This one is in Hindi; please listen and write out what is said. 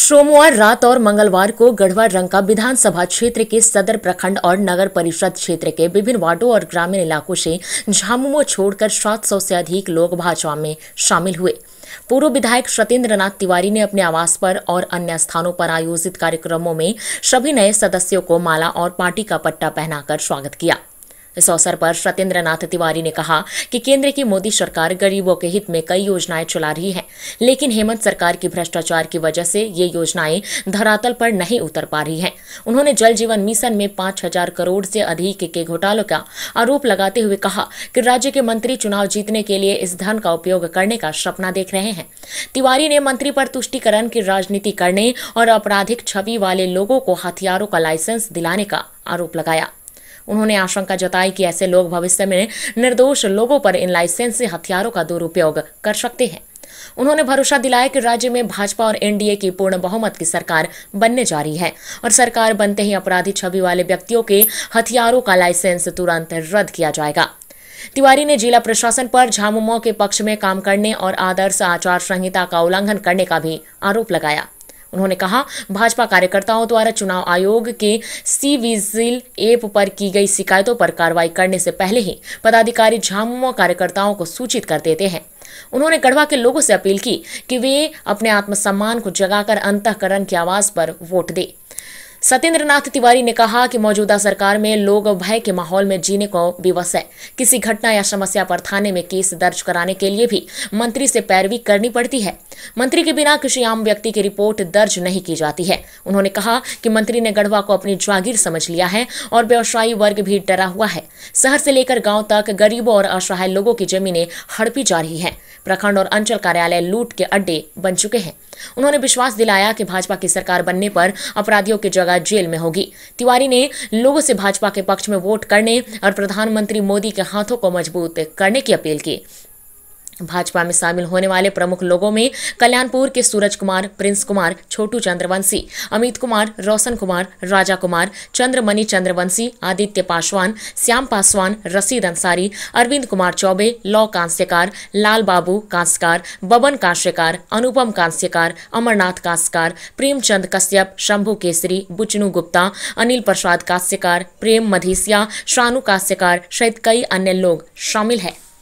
सोमवार रात और मंगलवार को गढ़वा रंका विधानसभा क्षेत्र के सदर प्रखंड और नगर परिषद क्षेत्र के विभिन्न वार्डो और ग्रामीण इलाकों से झामुमो छोड़कर 700 से अधिक लोग भाजपा में शामिल हुए पूर्व विधायक सतेंद्र नाथ तिवारी ने अपने आवास पर और अन्य स्थानों पर आयोजित कार्यक्रमों में सभी नए सदस्यों को माला और पार्टी का पट्टा पहनाकर स्वागत किया इस अवसर पर सत्येंद्र नाथ तिवारी ने कहा कि केंद्र की मोदी सरकार गरीबों के हित में कई योजनाएं चला रही है लेकिन हेमंत सरकार की भ्रष्टाचार की वजह से ये योजनाएं धरातल पर नहीं उतर पा रही हैं। उन्होंने जल जीवन मिशन में पांच हजार करोड़ से अधिक के घोटालों का आरोप लगाते हुए कहा कि राज्य के मंत्री चुनाव जीतने के लिए इस धन का उपयोग करने का सपना देख रहे हैं तिवारी ने मंत्री पर तुष्टिकरण की राजनीति करने और आपराधिक छवि वाले लोगों को हथियारों का लाइसेंस दिलाने का आरोप लगाया उन्होंने आशंका जताई कि ऐसे लोग भविष्य में निर्दोष लोगों पर इन लाइसेंसी हथियारों का दुरुपयोग कर सकते हैं उन्होंने भरोसा दिलाया कि राज्य में भाजपा और एनडीए की पूर्ण बहुमत की सरकार बनने जा रही है और सरकार बनते ही अपराधी छवि वाले व्यक्तियों के हथियारों का लाइसेंस तुरंत रद्द किया जाएगा तिवारी ने जिला प्रशासन पर झामुमो के पक्ष में काम करने और आदर्श आचार संहिता का उल्लंघन करने का भी आरोप लगाया उन्होंने कहा भाजपा कार्यकर्ताओं द्वारा चुनाव आयोग के सी विजिल ऐप पर की गई शिकायतों पर कार्रवाई करने से पहले ही पदाधिकारी झामुमो कार्यकर्ताओं को सूचित कर देते हैं उन्होंने गढ़वा के लोगों से अपील की कि वे अपने आत्मसम्मान को जगाकर अंतकरण की आवाज पर वोट दें सत्येंद्र नाथ तिवारी ने कहा कि मौजूदा सरकार में लोग भय के माहौल में जीने को विवश है किसी घटना या समस्या पर थाने में केस दर्ज कराने के लिए भी मंत्री से पैरवी करनी पड़ती है मंत्री के बिना किसी आम व्यक्ति की रिपोर्ट दर्ज नहीं की जाती है उन्होंने कहा कि मंत्री ने गढ़वा को अपनी जागीर समझ लिया है और व्यवसायी वर्ग भी डरा हुआ है शहर से लेकर गांव तक गरीबों और असहाय लोगों की जमीनें हड़पी जा रही हैं प्रखंड और अंचल कार्यालय लूट के अड्डे बन चुके हैं उन्होंने विश्वास दिलाया कि भाजपा की सरकार बनने पर अपराधियों की जगह जेल में होगी तिवारी ने लोगों से भाजपा के पक्ष में वोट करने और प्रधानमंत्री मोदी के हाथों को मजबूत करने की अपील की भाजपा में शामिल होने वाले प्रमुख लोगों में कल्याणपुर के सूरज कुमार प्रिंस कुमार छोटू चंद्रवंशी अमित कुमार रोशन कुमार राजा कुमार चंद्रमणि चंद्रवंशी आदित्य पासवान श्याम पासवान रसीद अंसारी अरविंद कुमार चौबे लौ कांस्यकार लाल बाबू कांस्यकार बबन कांस्यकार अनुपम कांस्यकार अमरनाथ कांस्यकार प्रेमचंद कश्यप शंभु केसरी बुचनू गुप्ता अनिल प्रसाद कांस्यकार प्रेम मधीसिया शानु कांस्यकार सहित कई अन्य लोग शामिल हैं